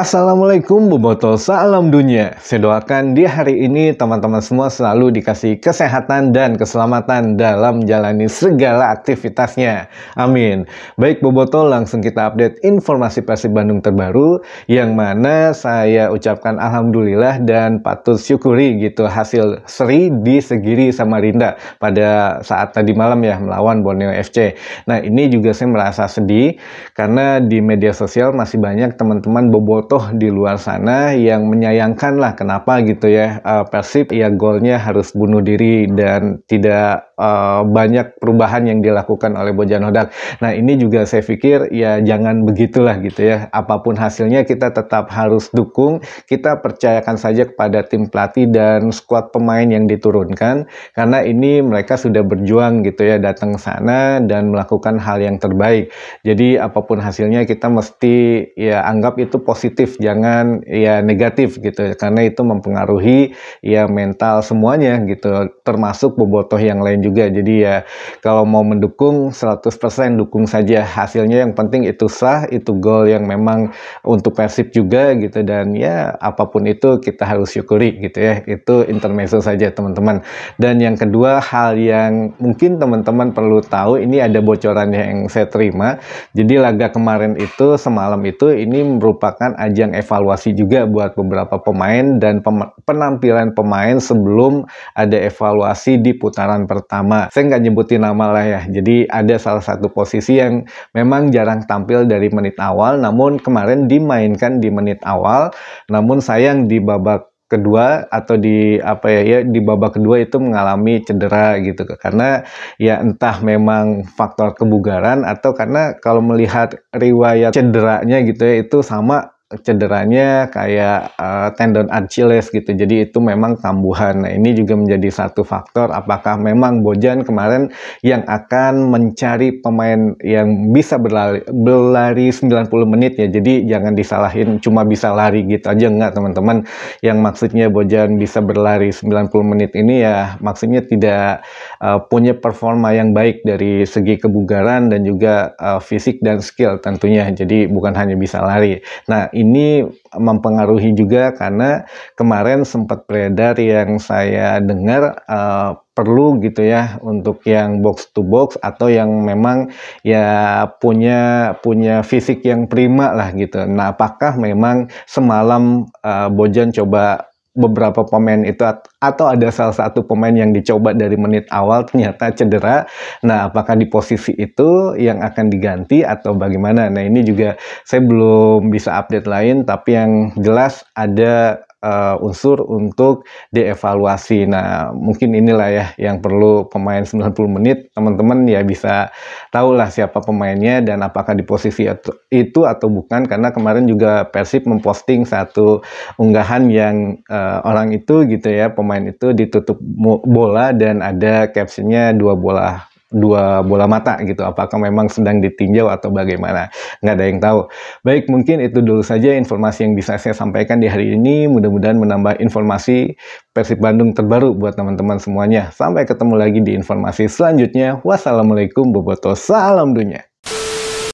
Assalamualaikum bobotol salam dunia. Saya doakan di hari ini teman-teman semua selalu dikasih kesehatan dan keselamatan dalam menjalani segala aktivitasnya. Amin. Baik bobotol langsung kita update informasi Persib Bandung terbaru yang mana saya ucapkan alhamdulillah dan patut syukuri gitu hasil seri di Segiri Samarinda pada saat tadi malam ya melawan Borneo FC. Nah, ini juga saya merasa sedih karena di media sosial masih banyak teman-teman boboto Tuh di luar sana yang menyayangkan lah kenapa gitu ya uh, Persib ya golnya harus bunuh diri dan tidak Eh, banyak perubahan yang dilakukan oleh Bojan Hodak. Nah ini juga saya pikir ya jangan begitulah gitu ya. Apapun hasilnya kita tetap harus dukung. Kita percayakan saja kepada tim pelatih dan skuad pemain yang diturunkan karena ini mereka sudah berjuang gitu ya datang sana dan melakukan hal yang terbaik. Jadi apapun hasilnya kita mesti ya anggap itu positif jangan ya negatif gitu karena itu mempengaruhi ya mental semuanya gitu termasuk bobotoh yang lain juga juga. Jadi ya kalau mau mendukung 100% dukung saja hasilnya yang penting itu sah, itu gol yang memang untuk Persib juga gitu dan ya apapun itu kita harus syukuri gitu ya. Itu intermezzo saja teman-teman. Dan yang kedua hal yang mungkin teman-teman perlu tahu ini ada bocoran yang saya terima. Jadi laga kemarin itu semalam itu ini merupakan ajang evaluasi juga buat beberapa pemain dan pem penampilan pemain sebelum ada evaluasi di putaran pertama nama. Saya nggak nyebutin nama lah ya. Jadi ada salah satu posisi yang memang jarang tampil dari menit awal, namun kemarin dimainkan di menit awal. Namun sayang di babak kedua atau di apa ya, ya di babak kedua itu mengalami cedera gitu karena ya entah memang faktor kebugaran atau karena kalau melihat riwayat cederanya gitu ya itu sama cederanya kayak uh, tendon Achilles gitu. Jadi itu memang kambuhan. Nah, ini juga menjadi satu faktor apakah memang Bojan kemarin yang akan mencari pemain yang bisa berlari, berlari 90 menit ya. Jadi jangan disalahin cuma bisa lari gitu aja enggak teman-teman. Yang maksudnya Bojan bisa berlari 90 menit ini ya maksudnya tidak uh, punya performa yang baik dari segi kebugaran dan juga uh, fisik dan skill tentunya. Jadi bukan hanya bisa lari. Nah, ini mempengaruhi juga karena kemarin sempat beredar yang saya dengar uh, perlu gitu ya untuk yang box to box atau yang memang ya punya punya fisik yang prima lah gitu. Nah, apakah memang semalam uh, Bojan coba beberapa pemain itu atau ada salah satu pemain yang dicoba dari menit awal ternyata cedera. Nah, apakah di posisi itu yang akan diganti atau bagaimana? Nah, ini juga saya belum bisa update lain tapi yang jelas ada uh, unsur untuk dievaluasi. Nah, mungkin inilah ya yang perlu pemain 90 menit, teman-teman ya bisa tahulah siapa pemainnya dan apakah di posisi itu atau bukan karena kemarin juga Persib memposting satu unggahan yang uh, orang itu gitu ya, pemain itu ditutup bola dan ada captionnya dua bola dua bola mata gitu. Apakah memang sedang ditinjau atau bagaimana? Nggak ada yang tahu. Baik, mungkin itu dulu saja informasi yang bisa saya sampaikan di hari ini. Mudah-mudahan menambah informasi Persib Bandung terbaru buat teman-teman semuanya. Sampai ketemu lagi di informasi selanjutnya. Wassalamualaikum boboto salam dunia.